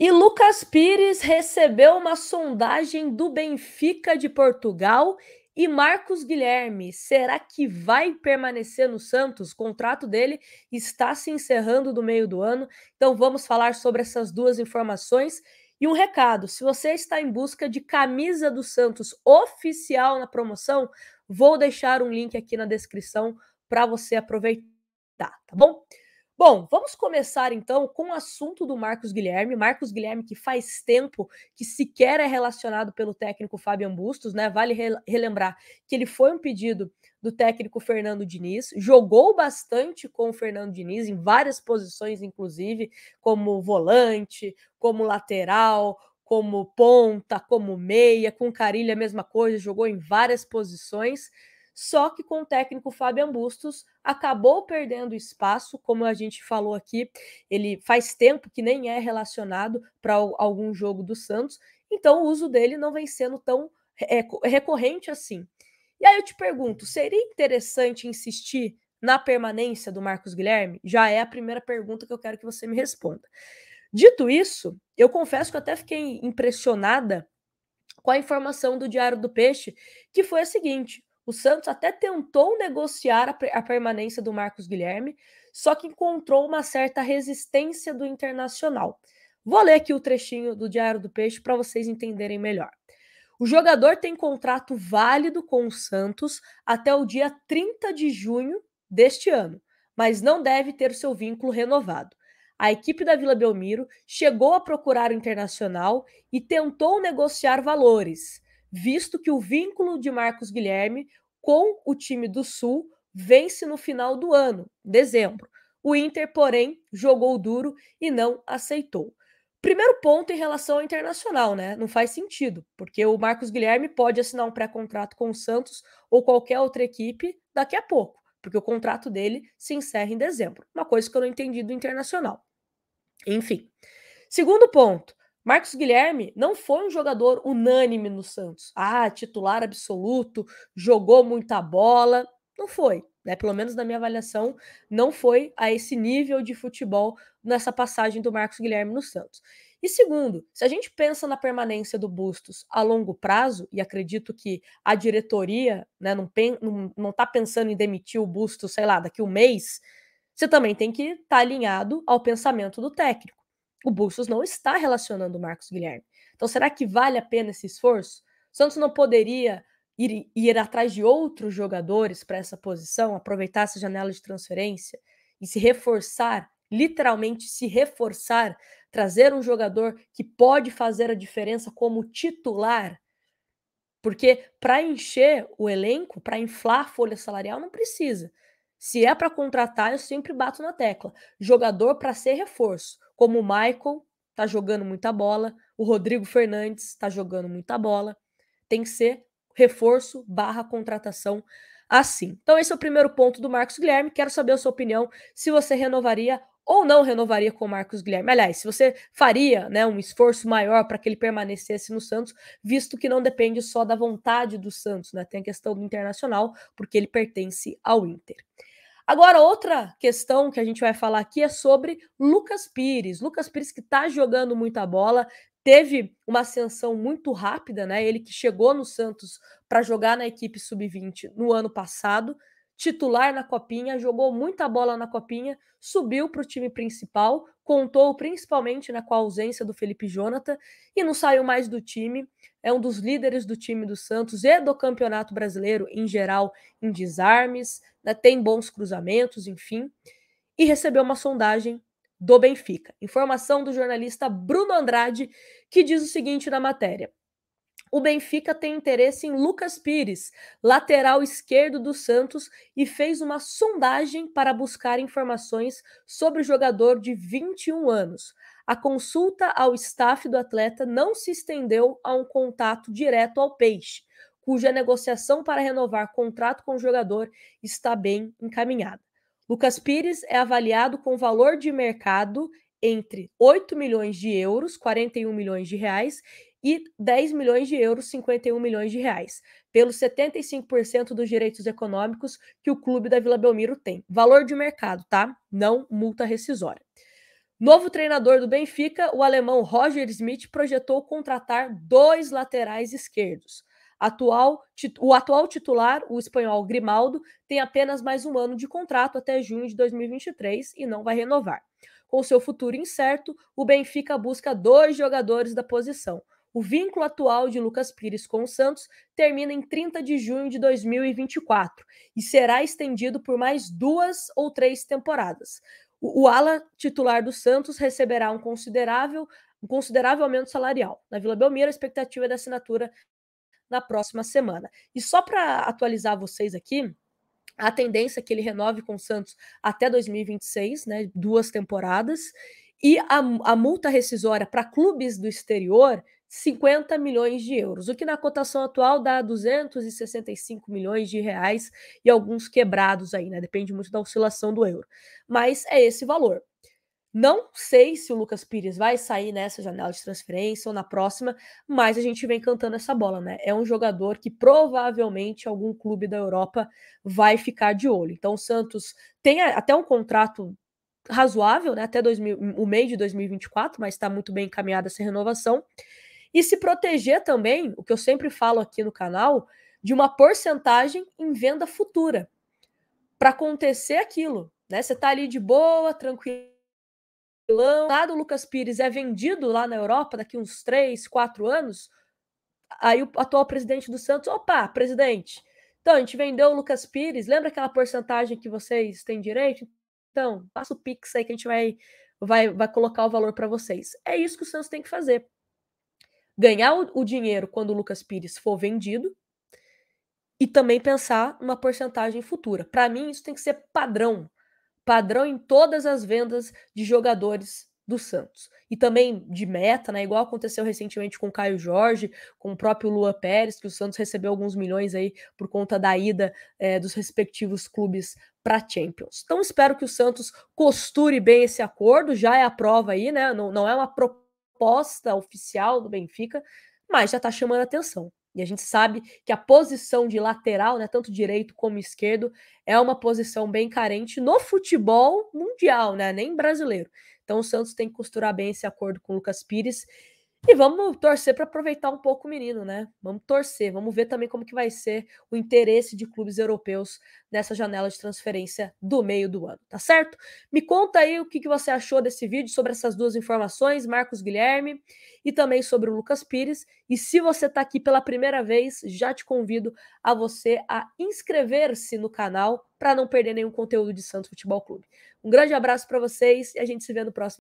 E Lucas Pires recebeu uma sondagem do Benfica de Portugal e Marcos Guilherme, será que vai permanecer no Santos? O contrato dele está se encerrando do meio do ano. Então vamos falar sobre essas duas informações. E um recado: se você está em busca de camisa do Santos oficial na promoção, vou deixar um link aqui na descrição para você aproveitar, tá bom? Bom, vamos começar então com o assunto do Marcos Guilherme. Marcos Guilherme, que faz tempo que sequer é relacionado pelo técnico Fabian Bustos, né? Vale relembrar que ele foi um pedido do técnico Fernando Diniz, jogou bastante com o Fernando Diniz, em várias posições, inclusive, como volante, como lateral, como ponta, como meia, com Carilha, a mesma coisa, jogou em várias posições só que com o técnico Fabian Bustos acabou perdendo espaço, como a gente falou aqui, ele faz tempo que nem é relacionado para algum jogo do Santos, então o uso dele não vem sendo tão é, recorrente assim. E aí eu te pergunto, seria interessante insistir na permanência do Marcos Guilherme? Já é a primeira pergunta que eu quero que você me responda. Dito isso, eu confesso que eu até fiquei impressionada com a informação do Diário do Peixe, que foi a seguinte: o Santos até tentou negociar a, a permanência do Marcos Guilherme, só que encontrou uma certa resistência do Internacional. Vou ler aqui o trechinho do Diário do Peixe para vocês entenderem melhor. O jogador tem contrato válido com o Santos até o dia 30 de junho deste ano, mas não deve ter seu vínculo renovado. A equipe da Vila Belmiro chegou a procurar o Internacional e tentou negociar valores visto que o vínculo de Marcos Guilherme com o time do Sul vence no final do ano, dezembro. O Inter, porém, jogou duro e não aceitou. Primeiro ponto em relação ao internacional, né? Não faz sentido, porque o Marcos Guilherme pode assinar um pré-contrato com o Santos ou qualquer outra equipe daqui a pouco, porque o contrato dele se encerra em dezembro. Uma coisa que eu não entendi do internacional. Enfim. Segundo ponto, Marcos Guilherme não foi um jogador unânime no Santos. Ah, titular absoluto, jogou muita bola. Não foi, né? Pelo menos na minha avaliação, não foi a esse nível de futebol nessa passagem do Marcos Guilherme no Santos. E segundo, se a gente pensa na permanência do Bustos a longo prazo, e acredito que a diretoria né, não está não, não tá pensando em demitir o Bustos, sei lá, daqui um mês, você também tem que estar tá alinhado ao pensamento do técnico. O Bustos não está relacionando o Marcos Guilherme. Então, será que vale a pena esse esforço? O Santos não poderia ir, ir atrás de outros jogadores para essa posição, aproveitar essa janela de transferência e se reforçar literalmente se reforçar, trazer um jogador que pode fazer a diferença como titular. Porque para encher o elenco, para inflar a folha salarial, não precisa. Se é para contratar, eu sempre bato na tecla. Jogador para ser reforço como o Michael tá jogando muita bola, o Rodrigo Fernandes tá jogando muita bola. Tem que ser reforço barra contratação assim. Então esse é o primeiro ponto do Marcos Guilherme. Quero saber a sua opinião se você renovaria ou não renovaria com o Marcos Guilherme. Aliás, se você faria né, um esforço maior para que ele permanecesse no Santos, visto que não depende só da vontade do Santos, né? Tem a questão do internacional, porque ele pertence ao Inter. Agora, outra questão que a gente vai falar aqui é sobre Lucas Pires. Lucas Pires que está jogando muita bola, teve uma ascensão muito rápida, né? Ele que chegou no Santos para jogar na equipe sub-20 no ano passado, titular na Copinha, jogou muita bola na Copinha, subiu para o time principal, contou principalmente né, com a ausência do Felipe Jonathan e não saiu mais do time. É um dos líderes do time do Santos e do Campeonato Brasileiro em geral em desarmes, né, tem bons cruzamentos, enfim, e recebeu uma sondagem do Benfica. Informação do jornalista Bruno Andrade, que diz o seguinte na matéria: o Benfica tem interesse em Lucas Pires, lateral esquerdo do Santos, e fez uma sondagem para buscar informações sobre o jogador de 21 anos. A consulta ao staff do atleta não se estendeu a um contato direto ao Peixe, cuja negociação para renovar contrato com o jogador está bem encaminhada. Lucas Pires é avaliado com valor de mercado entre 8 milhões de euros, 41 milhões de reais, e 10 milhões de euros, 51 milhões de reais, pelos 75% dos direitos econômicos que o clube da Vila Belmiro tem. Valor de mercado, tá? Não multa rescisória. Novo treinador do Benfica, o alemão Roger Smith projetou contratar dois laterais esquerdos. Atual, o atual titular, o espanhol Grimaldo, tem apenas mais um ano de contrato até junho de 2023 e não vai renovar. Com seu futuro incerto, o Benfica busca dois jogadores da posição. O vínculo atual de Lucas Pires com o Santos termina em 30 de junho de 2024 e será estendido por mais duas ou três temporadas. O, o ala titular do Santos receberá um considerável, um considerável aumento salarial. Na Vila Belmiro, a expectativa é da assinatura na próxima semana. E só para atualizar vocês aqui, a tendência é que ele renove com o Santos até 2026, né, duas temporadas, e a, a multa rescisória para clubes do exterior 50 milhões de euros, o que na cotação atual dá 265 milhões de reais e alguns quebrados aí, né? Depende muito da oscilação do euro. Mas é esse valor. Não sei se o Lucas Pires vai sair nessa janela de transferência ou na próxima, mas a gente vem cantando essa bola, né? É um jogador que provavelmente algum clube da Europa vai ficar de olho. Então o Santos tem até um contrato razoável, né? Até 2000, o meio de 2024, mas está muito bem encaminhada essa renovação. E se proteger também, o que eu sempre falo aqui no canal, de uma porcentagem em venda futura. Para acontecer aquilo, né? Você tá ali de boa, tranquilo, nada o Lucas Pires é vendido lá na Europa daqui uns 3, 4 anos, aí o atual presidente do Santos, opa, presidente, então a gente vendeu o Lucas Pires, lembra aquela porcentagem que vocês têm direito? Então, passa o Pix aí que a gente vai vai, vai colocar o valor para vocês. É isso que o Santos tem que fazer ganhar o, o dinheiro quando o Lucas Pires for vendido e também pensar uma porcentagem futura. Para mim, isso tem que ser padrão padrão em todas as vendas de jogadores do Santos. E também de meta, né? Igual aconteceu recentemente com o Caio Jorge, com o próprio Lua Pérez, que o Santos recebeu alguns milhões aí por conta da ida é, dos respectivos clubes para Champions. Então espero que o Santos costure bem esse acordo, já é a prova aí, né? Não, não é uma proposta proposta oficial do Benfica, mas já está chamando atenção. E a gente sabe que a posição de lateral, né, tanto direito como esquerdo, é uma posição bem carente no futebol mundial, né, nem brasileiro. Então o Santos tem que costurar bem esse acordo com o Lucas Pires e vamos torcer para aproveitar um pouco o menino, né? Vamos torcer, vamos ver também como que vai ser o interesse de clubes europeus nessa janela de transferência do meio do ano, tá certo? Me conta aí o que, que você achou desse vídeo sobre essas duas informações, Marcos Guilherme, e também sobre o Lucas Pires. E se você está aqui pela primeira vez, já te convido a você a inscrever-se no canal para não perder nenhum conteúdo de Santos Futebol Clube. Um grande abraço para vocês e a gente se vê no próximo.